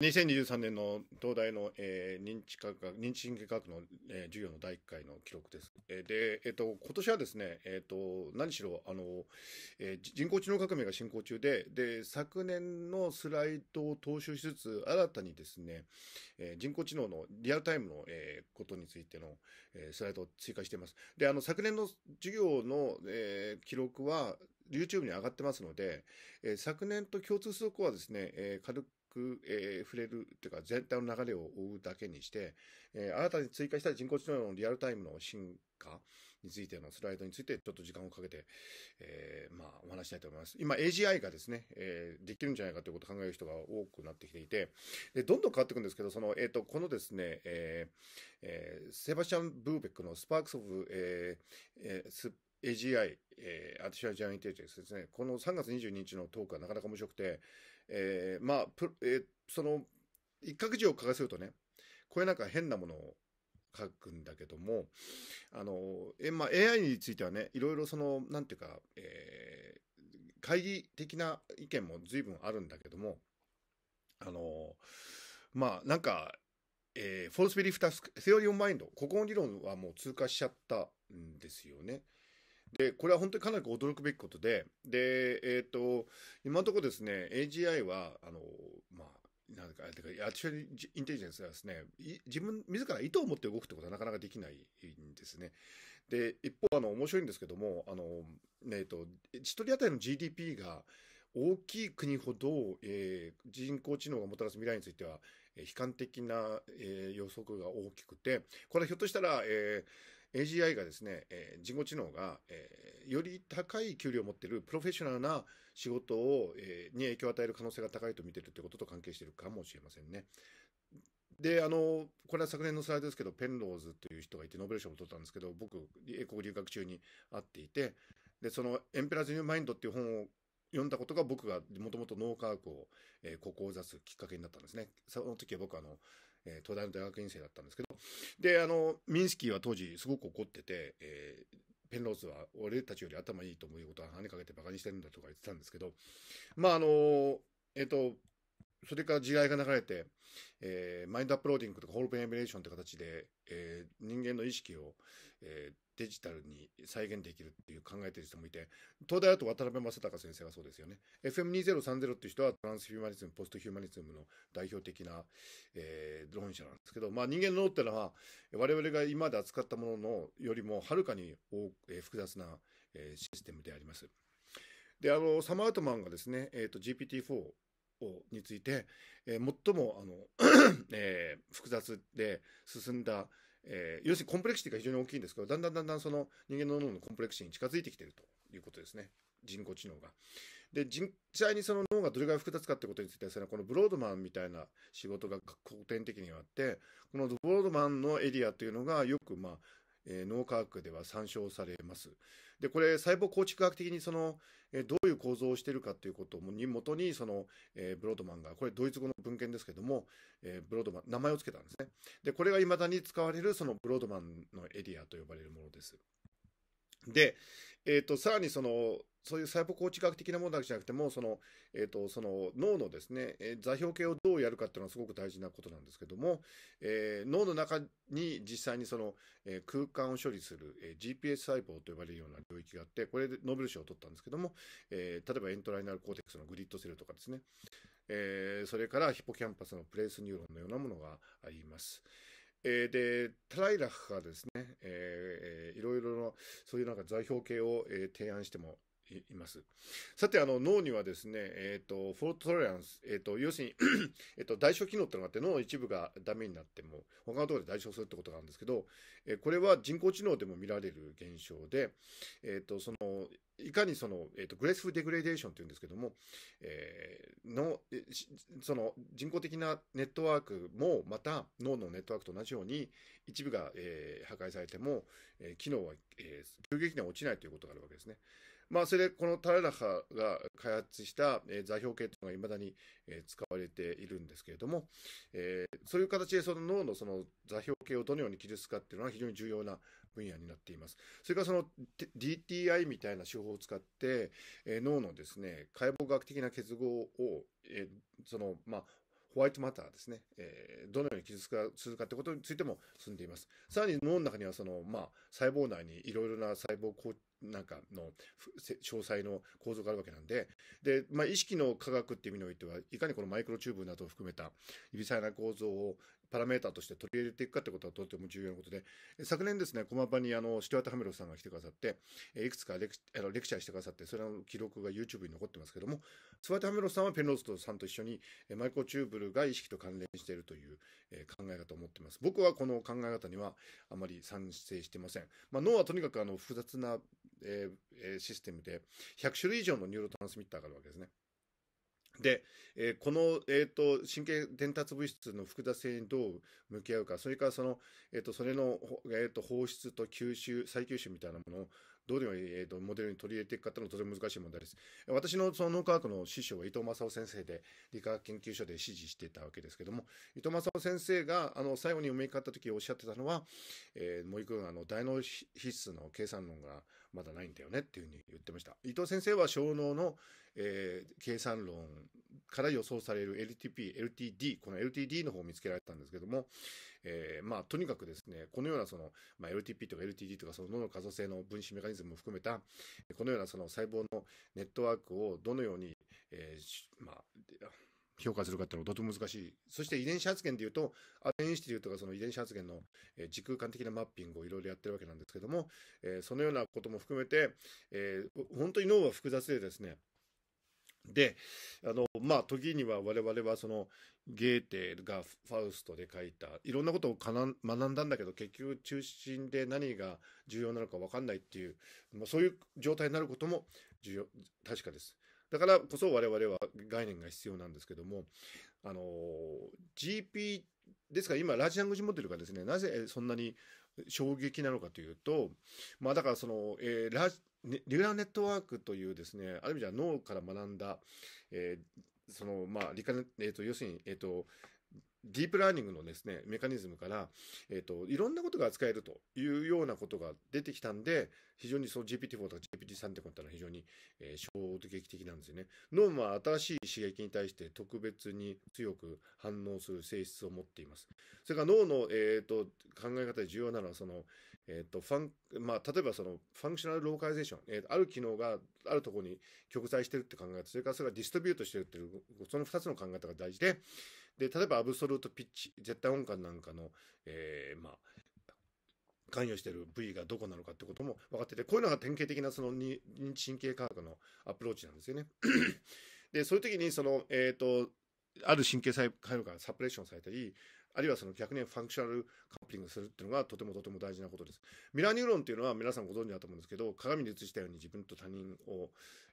2023年の東大の、えー、認知科学認知神経科学の、えー、授業の第1回の記録です。えー、で、えーと、今年はですね、えーと、何しろあの、えー、人工知能革命が進行中でで、昨年のスライドを踏襲しつつ、新たにですね、えー、人工知能のリアルタイムの、えー、ことについての、えー、スライドを追加しています。であの昨年の授業の、えー、記録は YouTube に上がってますので、えー、昨年と共通する項はですね、えー、軽くく、えー、触れるというか全体の流れを追うだけにして、えー、新たに追加した人工知能のリアルタイムの進化についてのスライドについてちょっと時間をかけて、えー、まあお話したいと思います。今 AGI がですね、えー、できるんじゃないかということを考える人が多くなってきていて、でどんどん変わっていくんですけど、その、えっ、ー、と、このですね、えーえー、セバスチャン・ブーベックのスパークスオブ、えーえー、ス AGI、えー、アティシャルジャーニテージですね、この3月22日のトークはなかなか面白くて、えー、まあ、プえー、その、一角字を書かせるとね、これなんか変なものを書くんだけども、あの、え、まあ、AI についてはね、いろいろその、なんていうか、えー、会議的な意見も随分あるんだけども、あの、まあ、なんか、えー、フォルスビリフタスク、セオリーオンマインド、ここの理論はもう通過しちゃったんですよね。で、これは本当にかなり驚くべきことで、で、えっ、ー、と、今のところですね、AGI は、あの、まあ、なんか、アーティフィルインテリジェンスはですね、自分、自ら意図を持って動くってことはなかなかできないんですね。で、一方、あの、面白いんですけども、あの、ね、えっと、一人当たりの GDP が大きい国ほど、えー、人工知能がもたらす未来については、えー、悲観的な、えー、予測が大きくて、これはひょっとしたら、えー、AGI がですね、えー、人工知能が、えー、より高い給料を持っているプロフェッショナルな仕事を、えー、に影響を与える可能性が高いと見ているということと関係しているかもしれませんね。であのこれは昨年のスライドですけどペンローズという人がいてノーベル賞を取ったんですけど僕英国留学中に会っていてでその「エンペラーズ・ニュー・マインド」っていう本を読んだことが僕がもともと脳科学を、えー、志すきっかけになったんですね。その時は僕あのえー、東大の大学院生だったんですけど、で、あの、ミンスキーは当時すごく怒ってて、えー、ペンローズは俺たちより頭いいと思うことは跳ねかけて馬鹿にしてるんだとか言ってたんですけど、まあ、あの、えっ、と、それから時代が流れて、えー、マインドアップローディングとかホールペンエミュレーションって形で、えー、人間の意識を、えー、デジタルに再現できるっていう考えてる人もいて、東大だと渡辺正孝先生がそうですよね。FM2030 っていう人はトランスヒューマニズム、ポストヒューマニズムの代表的な、えー、論者なんですけど、まあ人間の脳ってのは、我々が今まで扱ったもののよりもはるかに、えー、複雑な、えー、システムであります。で、あの、サマートマンがですね、えー、と GPT-4 について、えー、最もあの えー、複雑で進んだえー、要するにコンプレクシティが非常に大きいんですけど、だんだんだんだんその人間の脳のコンプレクシティに近づいてきてるということですね。人工知能が。で、実際にその脳がどれぐらい複雑かってことについては、の、このブロードマンみたいな仕事が古典的にはあって、このブロードマンのエリアというのがよく、まあ、えー、脳科学では参照されます。で、これ、細胞構築学的にその、えどういう構造をしているかということにもとに、その、えブロードマンが、これドイツ語の文献ですけども、えブロードマン、名前を付けたんですね。で、これが未だに使われるそのブロードマンのエリアと呼ばれるものです。で、えーと、さらにそのそういう細胞構築学的なものだけじゃなくてもその、えーと、その脳のですね、座標系をどうやるかっていうのはすごく大事なことなんですけども、えー、脳の中に実際にその、えー、空間を処理する、え GPS 細胞と呼ばれるような領域があってこれでノーベル賞を取ったんですけども、え例えばエントライナルコーテックスのグリッドセルとかですね、えそれからヒポキャンパスのプレースニューロンのようなものがあります。えー、で、トライラフがですね、えー、いろいろの、そういうなんか座標系を、えー、提案しても、います。さて、あの、脳にはですね、えっ、ー、と、フォートトレランス、えっ、ー、と、要するに えっと、代償機能ってのがあって、脳の一部がダメになっても、他のところで代償するってことがあるんですけど、えー、これは人工知能でも見られる現象で、えっと、その、いかにその、えっと、グレースフルデグレーデーションっていうんですけども、えの、その、人工的なネットワークも、また、脳のネットワークと同じように、一部が、え破壊されても、え機能は、え急激には落ちないということがあるわけですね。まあ、それでこのタレラハが開発した座標系というのがいまだに使われているんですけれども、えー、そういう形でその脳のその座標系をどのように記述かっていうのは非常に重要な分野になっています。それからその DTI みたいな手法を使って、えー、脳のですね解剖学的な結合を、えー、そのまあホワイトマターですね、えー、どのように傷つくか、するかってことについても進んでいます。さらに脳の中にはその、まあ、細胞内にいろいろな細胞う、なんかの詳細の構造があるわけなんで、で、まあ、意識の科学っていう意味においては、いかにこのマイクロチューブなどを含めた指細な構造をパラメーターとして取り入れていくかってことはとても重要なことで、昨年ですね、駒場にあの、シテワタハメロさんが来てくださって、いくつかレクあのレクチャーしてくださって、それの記録が YouTube に残ってますけども、スワタハメロさんはペンローストさんと一緒に、マイコチューブルが意識と関連しているという考え方を持ってます。僕はこの考え方にはあまり賛成してません。まあ、脳はとにかくあの、複雑な、えー、システムで、100種類以上のニューロトランスミッターがあるわけですね。で、えー、この、えっ、ー、と、神経伝達物質の複雑性にどう向き合うか、それからその、えっ、ー、と、それの、えっ、と、放出と吸収、再吸収みたいなものを、どうでも、えっ、と、モデルに取り入れていくかというのはとても難しい問題です。私のその脳科学の師匠は伊藤正夫先生で、理科学研究所で支持していたわけですけども、伊藤正夫先生が、あの、最後にお目にかかった時おっしゃってたのは、えー、森君、あの、大脳皮質の計算論が、まだないんだよねっていうふうに言ってました。伊藤先生は小脳の、えー、計算論から予想される LTP、LTD、この LTD の方を見つけられたんですけども、えー、まあ、とにかくですね、このようなその、まあ、LTP とか LTD とかその脳の可塑性の分子メカニズムも含めた、このようなその細胞のネットワークをどのように、えー、まあ、評価するかっていうのはとても難しい。そして遺伝子発現でいうと、アテンシティというかその遺伝子発現の、え時空間的なマッピングをいろいろやってるわけなんですけども、えー、そのようなことも含めて、えー、本当に脳は複雑でですね、で、あの、まあ、時には我々はその、ゲーテがファウストで書いた、いろんなことをかな学んだんだけど、結局中心で何が重要なのか分かんないっていう、まあ、そういう状態になることも重要、確かです。だからこそ我々は概念が必要なんですけども、あの、GP、ですから今、ラジアングジモデルがですね、なぜそんなに衝撃なのかというと、まあだからその、えー、ラジ、リューラーネットワークというですね、ある意味では脳から学んだ、えー、その、まあ、理科、えっ、ー、と、要するに、えっ、ー、と、ディープラーニングのですね、メカニズムから、えっ、ー、と、いろんなことが扱えるというようなことが出てきたんで、非常にその GPT-4 とか GPT-3 ってことは非常に、えー、衝撃的なんですよね。脳も新しい刺激に対して特別に強く反応する性質を持っています。それから脳の、えー、と、考え方で重要なのは、その、えっ、と、ファン、まあ、例えばその、ファンクショナルローカイゼーション、えある機能があるところに極在してるって考え方、それからそれがディストビュートしてるっていう、その2つの考え方が大事で、で、例えばアブソルートピッチ、絶対音感なんかの、えー、まあ、関与している部位がどこなのかってことも分かってて、こういうのが典型的なその認知神経科学のアプローチなんですよね。で、そういう時にその、えっ、ー、と、ある神経細胞がサプレッションされたり、あるいはその逆にファンクショナルカップリングするっていうのがとてもとても大事なことです。ミラーニューロンっていうのは皆さんご存知だと思うんですけど、鏡に映したように自分と他人を、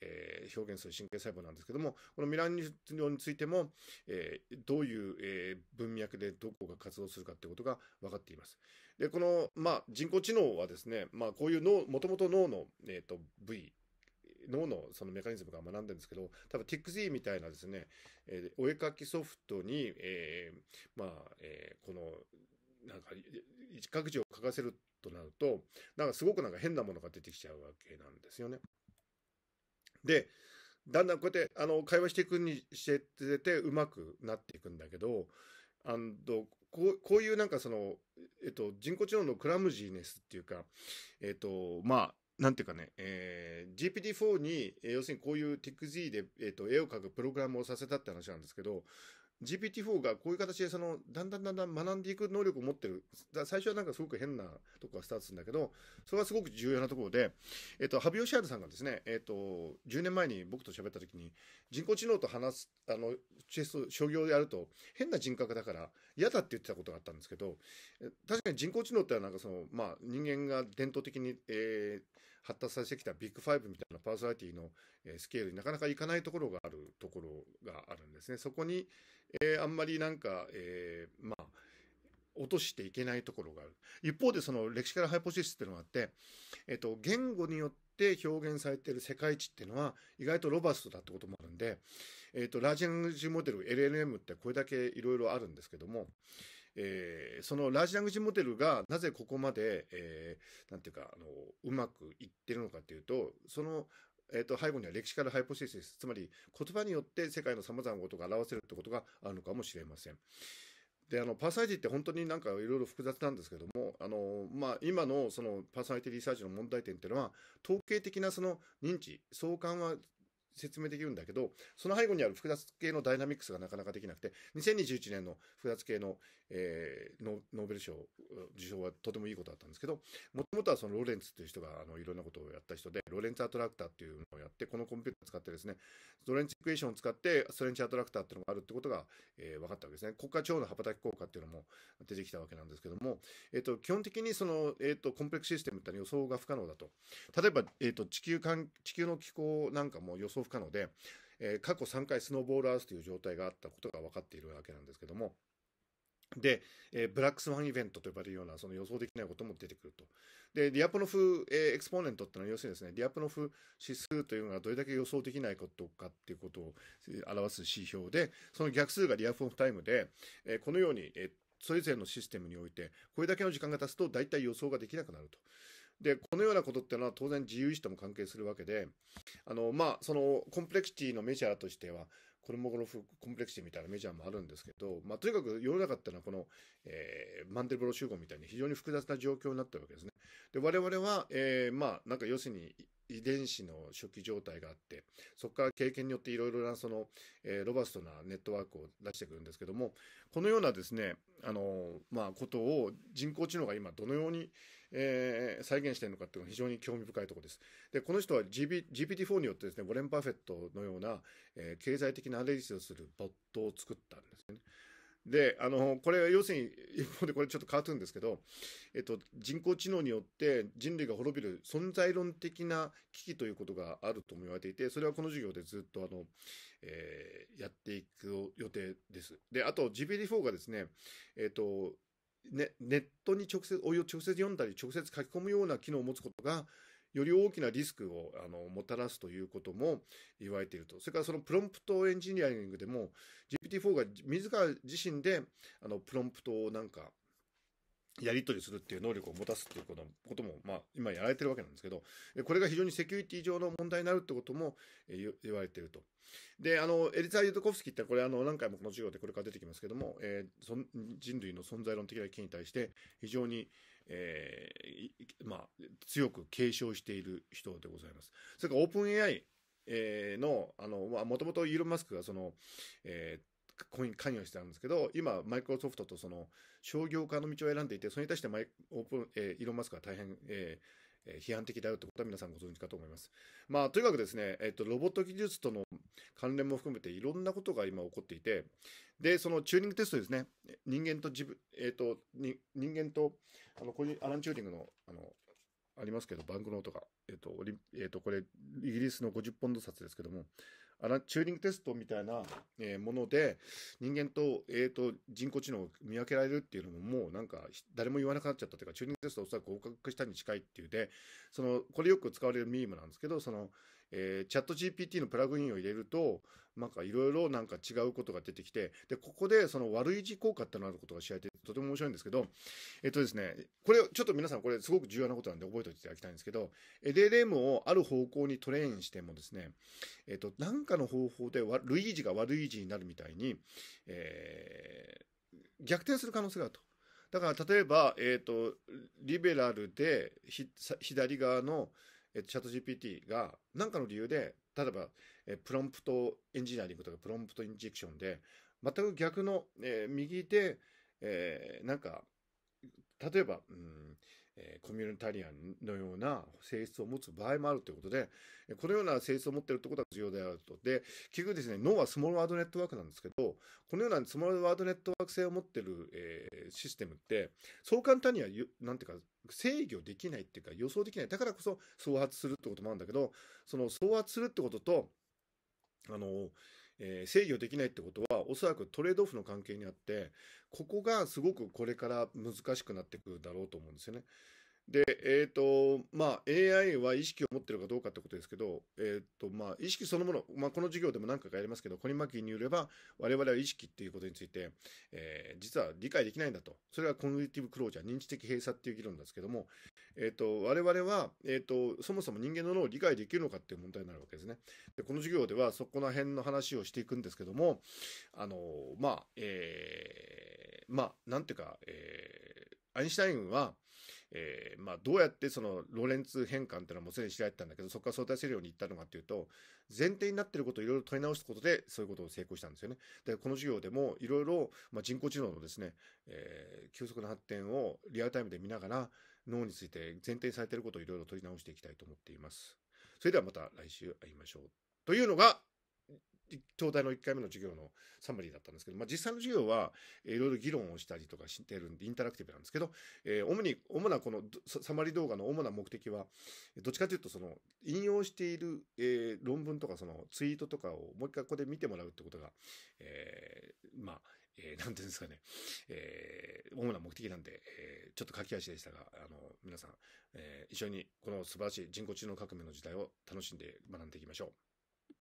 えー、表現する神経細胞なんですけども、このミランニューについても、えー、どういう、えー、文脈でどこが活動するかってことが分かっています。で、この、まあ、人工知能はですね、まあ、こういう脳、もともと脳の、えー、と、部位、脳のそのメカニズムが学んでるんですけど、多分 TXE i みたいなですね、えー、お絵描きソフトに、えー、まあ、えー、この、なんか、各字を書かせるとなると、なんかすごくなんか変なものが出てきちゃうわけなんですよね。で、だんだんこうやってあの会話していくにしててうまくなっていくんだけど、あのこうこういうなんかその、えっと、人工知能のクラムジーネスっていうか、えっと、まあ、なんていうかね、えー、GPT-4 に、え要するにこういう TICZ で、えっと絵を描くプログラムをさせたって話なんですけど、GPT-4 がこういう形でその、だんだんだんだん学んでいく能力を持ってる。最初はなんかすごく変なとこがスタートするんだけど、それはすごく重要なところで、えっと、ハビオシャールさんがですね、えっと、10年前に僕と喋った時に、人工知能と話す、あの、チェスト、商業でやると、変な人格だから嫌だって言ってたことがあったんですけど、確かに人工知能ってなんかその、まあ、人間が伝統的に、えー、発達させてきたビッグファイブみたいなパーソナリティのスケールになかなかいかないところがあるところがあるんですね。そこに、えー、あんまりなんか、えー、まあ、落としていけないところがある。一方でその歴史からハイポシスっていうのがあって、えっと、言語によって表現されている世界地っていうのは意外とロバストだってこともあるんで、えっと、ラージランジモデル LLM ってこれだけいろいろあるんですけども、えー、そのラージラングジモデルがなぜここまで、えー、なんていうか、あの、うまくいってるのかっていうと、そのえっ、ー、と、背後には歴史からハイポシスです。つまり、言葉によって世界の様々なことが表せるってことがあるのかもしれません。で、あの、パーサイジって本当になんかいろいろ複雑なんですけども、あの、まあ、今のそのパーサイティリサーチの問題点っていうのは、統計的なその認知、相関は説明できるんだけど、その背後にある複雑系のダイナミックスがなかなかできなくて、2021年の複雑系のえー、ノーベル賞受賞はとてもいいことだったんですけど、もともとはそのロレンツっていう人があのいろんなことをやった人で、ロレンツアトラクターっていうのをやって、このコンピューターを使ってですね、ロレンツエクエーションを使ってストレンチアトラクターっていうのがあるってことが、えー、分かったわけですね。国家腸の羽ばたき効果っていうのも出てきたわけなんですけども、えー、と、基本的にその、えー、と、コンプレックスシステムって予想が不可能だと。例えば、えと、地球環、地球の気候なんかも予想不可能で、え過去3回スノーボーラースという状態があったことが分かっているわけなんですけども、で、えー、ブラックスワンイベントと呼ばれるようなその予想できないことも出てくると。で、ディアポノフ、えー、エクスポーネントってのは要するにですね、ディアポノフ指数というのがどれだけ予想できないことかっていうことを表す指標で、その逆数がディアポノフタイムで、えー、このように、えー、それぞれのシステムにおいて、これだけの時間が経つと大体予想ができなくなると。で、このようなことっていうのは当然自由意志とも関係するわけで、あの、まあ、そのコンプレクシティのメジャーとしては、子供のコンプレクシティみたいなメジャーもあるんですけど、まあ、とにかく世の中っていうのはこの、えー、マンデルブロ集合みたいに非常に複雑な状況になったわけですね。で、我々は、えー、まあ、なんか要するに、遺伝子の初期状態があって、そこから経験によっていろいろなその、えー、ロバストなネットワークを出してくるんですけども、このようなですね、あの、まあ、ことを人工知能が今どのように、えー、再現しているのかっていうのが非常に興味深いところです。で、この人は GB p t 4によってですね、ウォレン・パーフェットのような、えー、経済的なアレリスをするボットを作ったんですね。で、あの、これ要するに、一方でこれちょっと変わってるんですけど、えっと、人工知能によって人類が滅びる存在論的な危機ということがあるとも言われていて、それはこの授業でずっと、あの、えー、やっていく予定です。で、あと GPT-4 がですね、えっと、ね、ネットに直接、お湯を直接読んだり、直接書き込むような機能を持つことが、より大きなリスクをあのもたらすということも言われていると。それからそのプロンプトエンジニアリングでも GPT-4 が自ら自身であのプロンプトをなんかやり取りするっていう能力を持たすっていうことことも、まあ、今やられてるわけなんですけど、これが非常にセキュリティ上の問題になるってことも言われてると。で、あの、エリザ・ユトコフスキーってこれ、あの、何回もこの授業でこれから出てきますけども、えー、人類の存在論的な危機に対して非常に、えー、まあ、強く継承している人でございます。それからオープン AI えー、の、あの、まあ、もともとイーロン・マスクがその、えー、ここに関与してたんですけど、今、マイクロソフトとその商業化の道を選んでいて、それに対してマイオープン、えー、イーロン・マスクは大変、えー、批判的だよってことは皆さんご存知かと思います。まあ、とにかくですね、えっと、ロボット技術との関連も含めていろんなことが今起こっていて、で、そのチューニングテストですね、人間と自分、えっと、に人間と、あの、これアラン・チューニングの、あの、ありますけど、バングノートが、えっと、えっと、これ、イギリスの50ポンド札ですけども、チューリングテストみたいな、えー、もので人間と,、えーと、人工知能を見分けられるっていうのももうなんか誰も言わなくなっちゃったというかチューリングテストおそらく合格したに近いっていうでそのこれよく使われるミームなんですけどその、えー、チャット GPT のプラグインを入れるとなんかいろいろなんか違うことが出てきて、で、ここでその悪い字効果ってなることが知られてとても面白いんですけど、えっとですね、これちょっと皆さんこれすごく重要なことなんで覚えておいていただきたいんですけど、LLM をある方向にトレインしてもですね、えっと、なんかの方法で悪いーが悪い字になるみたいに、えー、逆転する可能性があると。だから例えば、えっ、と、リベラルで左側の、えー、チャット GPT が何かの理由で、例えば、えプロンプトエンジニアリングとかプロンプトインジェクションで、全く逆の、えー、右で、えー、なんか、例えば、うんえー、コミュニタリアンのような性質を持つ場合もあるということで、このような性質を持っているということは重要であると。で、結局ですね、脳はスモールワードネットワークなんですけど、このようなスモールワードネットワーク性を持っている、えー、システムって、そう簡単には、なんていうか、制御できないっていうか予想できない。だからこそ創発するってこともあるんだけど、その創発するってことと、あの、えー、制御できないってことは、おそらくトレードオフの関係にあって、ここがすごくこれから難しくなってくるだろうと思うんですよね。で、えっ、ー、と、まあ、AI は意識を持ってるかどうかってことですけど、えっ、ー、と、まあ、意識そのもの、まあ、この授業でも何回かやりますけど、コニマキーによれば、我々は意識っていうことについて、えー、実は理解できないんだと。それがコグニティブクロージャー、認知的閉鎖っていう議論なんですけども、えっ、ー、と、我々は、えっ、ー、と、そもそも人間の脳を理解できるのかっていう問題になるわけですね。で、この授業ではそこら辺の話をしていくんですけども、あの、まあ、えー、まあ、なんていうか、えー、アインシュタインは、えー、まあ、どうやってそのロレンツ変換っていうのはもうすでに知られてたんだけど、そこから相対性量に行ったのかっていうと、前提になっていることをいろいろ問い直すことで、そういうことを成功したんですよね。で、この授業でもいろいろ、まあ、人工知能のですね、えー、急速な発展をリアルタイムで見ながら、脳について前提されていることをいろいろ取り直していきたいと思っています。それではまた来週会いましょう。というのが、東大の1回目の授業のサマリーだったんですけど、まあ、実際の授業はいろいろ議論をしたりとかしてるんで、インタラクティブなんですけど、えー、主に、主なこのサマリー動画の主な目的は、どっちかというと、その、引用している、えー、論文とか、その、ツイートとかをもう一回ここで見てもらうってことが、えー、まあ、えー、なんていうんですかね、えー、主な目的なんで、えー、ちょっと駆け足でしたが、あの、皆さん、えー、一緒にこの素晴らしい人工知能革命の時代を楽しんで学んでいきましょう。